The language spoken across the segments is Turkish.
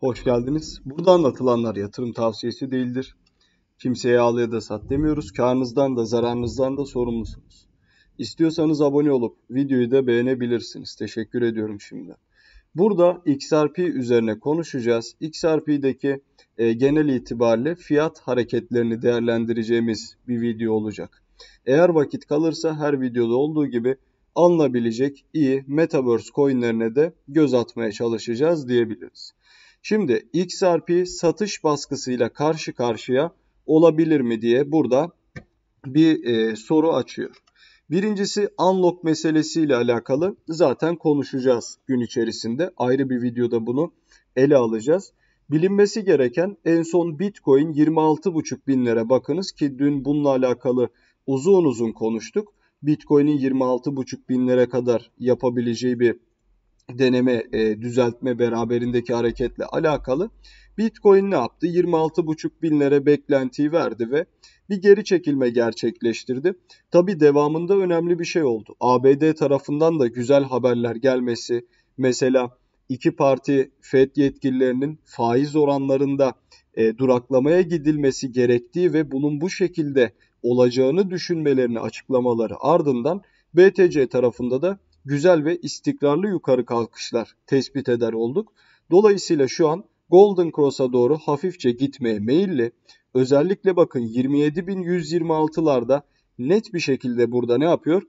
Hoş geldiniz. Burada anlatılanlar yatırım tavsiyesi değildir. Kimseye al ya da sat demiyoruz. Karnınızdan da zararınızdan da sorumlusunuz. İstiyorsanız abone olup videoyu da beğenebilirsiniz. Teşekkür ediyorum şimdi. Burada XRP üzerine konuşacağız. XRP'deki e, genel itibariyle fiyat hareketlerini değerlendireceğimiz bir video olacak. Eğer vakit kalırsa her videoda olduğu gibi alınabilecek iyi Metaverse coinlerine de göz atmaya çalışacağız diyebiliriz. Şimdi XRP satış baskısıyla karşı karşıya olabilir mi diye burada bir e, soru açıyor. Birincisi unlock meselesiyle alakalı zaten konuşacağız gün içerisinde. Ayrı bir videoda bunu ele alacağız. Bilinmesi gereken en son Bitcoin 26,5 binlere bakınız ki dün bununla alakalı uzun uzun konuştuk. Bitcoin'in 26,5 binlere kadar yapabileceği bir deneme e, düzeltme beraberindeki hareketle alakalı Bitcoin ne yaptı? 26,5 binlere beklentiyi verdi ve bir geri çekilme gerçekleştirdi. Tabi devamında önemli bir şey oldu. ABD tarafından da güzel haberler gelmesi mesela iki parti FED yetkililerinin faiz oranlarında e, duraklamaya gidilmesi gerektiği ve bunun bu şekilde olacağını düşünmelerini açıklamaları ardından BTC tarafında da güzel ve istikrarlı yukarı kalkışlar tespit eder olduk. Dolayısıyla şu an Golden Cross'a doğru hafifçe gitmeye meyilli. Özellikle bakın 27.126'larda net bir şekilde burada ne yapıyor?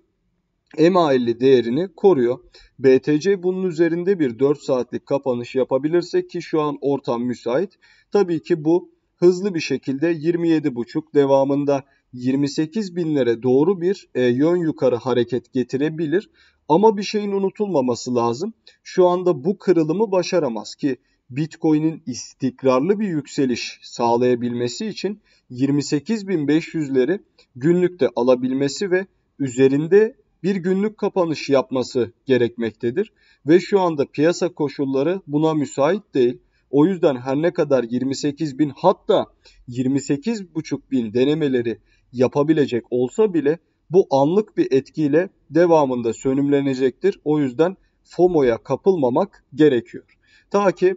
MA50 değerini koruyor. BTC bunun üzerinde bir 4 saatlik kapanış yapabilirse ki şu an ortam müsait. Tabii ki bu hızlı bir şekilde 27.5 devamında 28.000'lere doğru bir e, yön yukarı hareket getirebilir. Ama bir şeyin unutulmaması lazım. Şu anda bu kırılımı başaramaz ki Bitcoin'in istikrarlı bir yükseliş sağlayabilmesi için 28.500'leri günlükte alabilmesi ve üzerinde bir günlük kapanış yapması gerekmektedir ve şu anda piyasa koşulları buna müsait değil. O yüzden her ne kadar 28 bin hatta 28 buçuk bin denemeleri yapabilecek olsa bile bu anlık bir etkiyle devamında sönümlenecektir. O yüzden FOMO'ya kapılmamak gerekiyor. Ta ki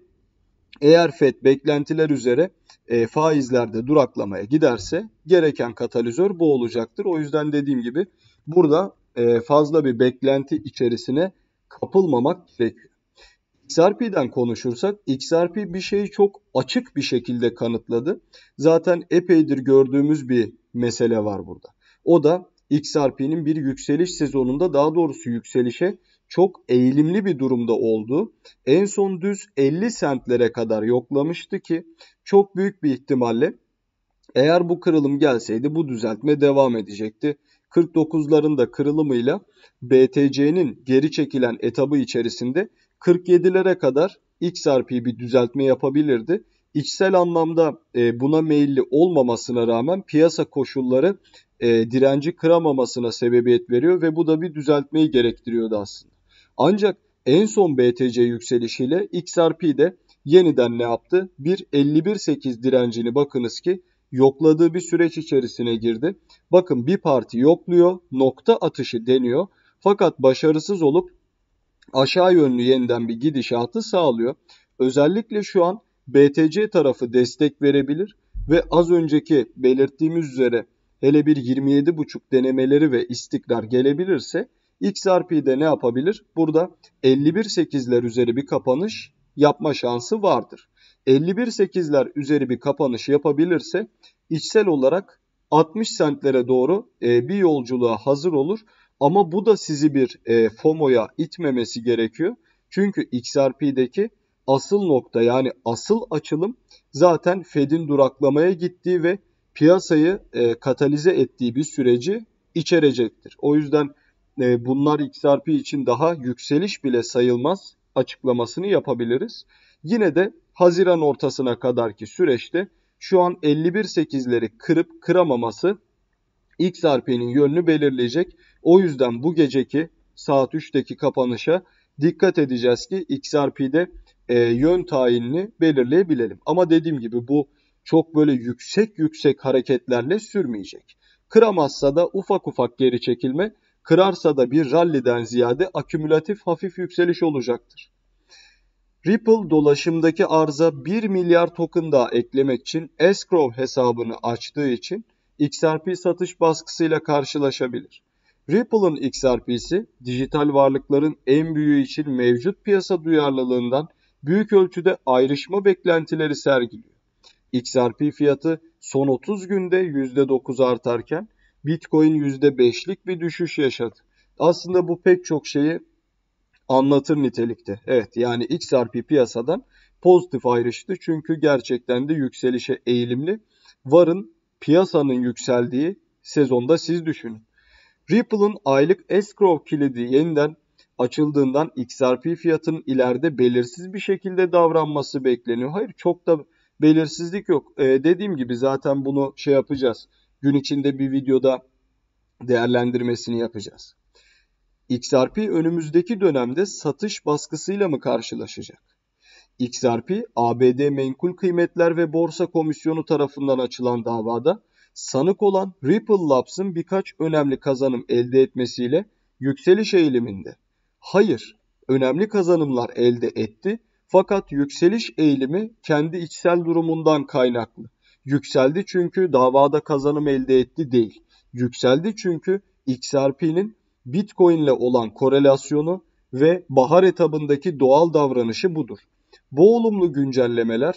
eğer FED beklentiler üzere e, faizlerde duraklamaya giderse gereken katalizör bu olacaktır. O yüzden dediğim gibi burada e, fazla bir beklenti içerisine kapılmamak gerekiyor. XRP'den konuşursak XRP bir şeyi çok açık bir şekilde kanıtladı. Zaten epeydir gördüğümüz bir mesele var burada. O da XRP'nin bir yükseliş sezonunda daha doğrusu yükselişe çok eğilimli bir durumda oldu. En son düz 50 sentlere kadar yoklamıştı ki çok büyük bir ihtimalle eğer bu kırılım gelseydi bu düzeltme devam edecekti. 49'ların da kırılımıyla BTC'nin geri çekilen etabı içerisinde 47'lere kadar XRP bir düzeltme yapabilirdi. İçsel anlamda e, buna meyilli olmamasına rağmen piyasa koşulları e, direnci kıramamasına sebebiyet veriyor ve bu da bir düzeltmeyi gerektiriyordu aslında. Ancak en son BTC yükselişiyle XRP de yeniden ne yaptı? Bir 51.8 direncini bakınız ki yokladığı bir süreç içerisine girdi. Bakın bir parti yokluyor, nokta atışı deniyor. Fakat başarısız olup aşağı yönlü yeniden bir gidişatı sağlıyor. Özellikle şu an BTC tarafı destek verebilir ve az önceki belirttiğimiz üzere hele bir 27.5 denemeleri ve istikrar gelebilirse XRP'de ne yapabilir? Burada 51.8'ler üzeri bir kapanış yapma şansı vardır. 51.8'ler üzeri bir kapanış yapabilirse içsel olarak 60 sentlere doğru e, bir yolculuğa hazır olur. Ama bu da sizi bir e, FOMO'ya itmemesi gerekiyor. Çünkü XRP'deki asıl nokta yani asıl açılım zaten Fed'in duraklamaya gittiği ve piyasayı e, katalize ettiği bir süreci içerecektir. O yüzden e, bunlar XRP için daha yükseliş bile sayılmaz açıklamasını yapabiliriz. Yine de Haziran ortasına kadarki süreçte şu an 51.8'leri kırıp kıramaması XRP'nin yönünü belirleyecek. O yüzden bu geceki saat 3'teki kapanışa dikkat edeceğiz ki XRP'de e, yön tayinini belirleyebilelim. Ama dediğim gibi bu çok böyle yüksek yüksek hareketlerle sürmeyecek. Kıramazsa da ufak ufak geri çekilme, kırarsa da bir ralliden ziyade akümülatif hafif yükseliş olacaktır. Ripple dolaşımdaki arza 1 milyar token daha eklemek için escrow hesabını açtığı için XRP satış baskısıyla karşılaşabilir. Ripple'ın XRP'si dijital varlıkların en büyüğü için mevcut piyasa duyarlılığından büyük ölçüde ayrışma beklentileri sergiliyor. XRP fiyatı son 30 günde %9 artarken Bitcoin %5'lik bir düşüş yaşadı. Aslında bu pek çok şeyi anlatır nitelikte. Evet yani XRP piyasadan pozitif ayrıştı. Çünkü gerçekten de yükselişe eğilimli. Varın piyasanın yükseldiği sezonda siz düşünün. Ripple'ın aylık escrow kilidi yeniden açıldığından XRP fiyatının ileride belirsiz bir şekilde davranması bekleniyor. Hayır çok da belirsizlik yok. E, dediğim gibi zaten bunu şey yapacağız. Gün içinde bir videoda değerlendirmesini yapacağız. XRP önümüzdeki dönemde satış baskısıyla mı karşılaşacak? XRP, ABD Menkul Kıymetler ve Borsa Komisyonu tarafından açılan davada sanık olan Ripple Labs'ın birkaç önemli kazanım elde etmesiyle yükseliş eğiliminde. Hayır, önemli kazanımlar elde etti fakat yükseliş eğilimi kendi içsel durumundan kaynaklı. Yükseldi çünkü davada kazanım elde etti değil. Yükseldi çünkü XRP'nin Bitcoin ile olan korelasyonu ve bahar etabındaki doğal davranışı budur. Bu olumlu güncellemeler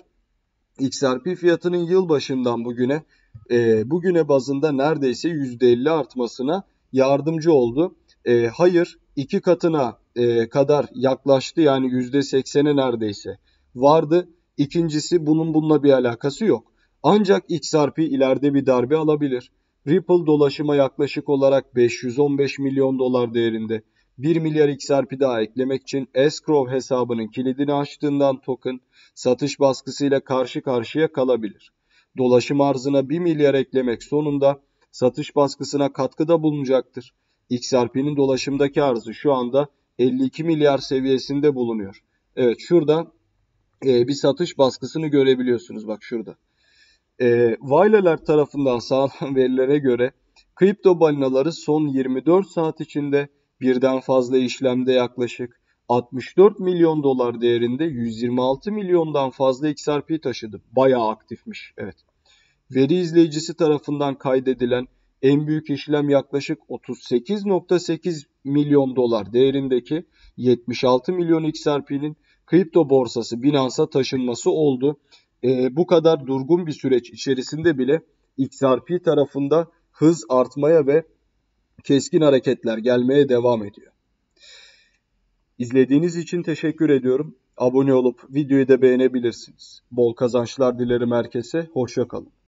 XRP fiyatının yıl başından bugüne e, bugüne bazında neredeyse %50 artmasına yardımcı oldu. E, hayır iki katına e, kadar yaklaştı yani yüzde sekseni neredeyse vardı. İkincisi bunun bununla bir alakası yok. Ancak XRP ileride bir darbe alabilir. Ripple dolaşıma yaklaşık olarak 515 milyon dolar değerinde. 1 milyar XRP daha eklemek için escrow hesabının kilidini açtığından token satış baskısıyla karşı karşıya kalabilir. Dolaşım arzına 1 milyar eklemek sonunda satış baskısına katkıda bulunacaktır. XRP'nin dolaşımdaki arzı şu anda 52 milyar seviyesinde bulunuyor. Evet şurada e, bir satış baskısını görebiliyorsunuz bak şurada. E, Vaileler tarafından sağlanan verilere göre kripto balinaları son 24 saat içinde birden fazla işlemde yaklaşık 64 milyon dolar değerinde 126 milyondan fazla XRP taşıdı. Bayağı aktifmiş. Evet. Veri izleyicisi tarafından kaydedilen en büyük işlem yaklaşık 38.8 milyon dolar değerindeki 76 milyon XRP'nin kripto borsası Binance'a taşınması oldu. E, bu kadar durgun bir süreç içerisinde bile XRP tarafında hız artmaya ve keskin hareketler gelmeye devam ediyor. İzlediğiniz için teşekkür ediyorum. Abone olup videoyu da beğenebilirsiniz. Bol kazançlar dilerim herkese. Hoşça kalın.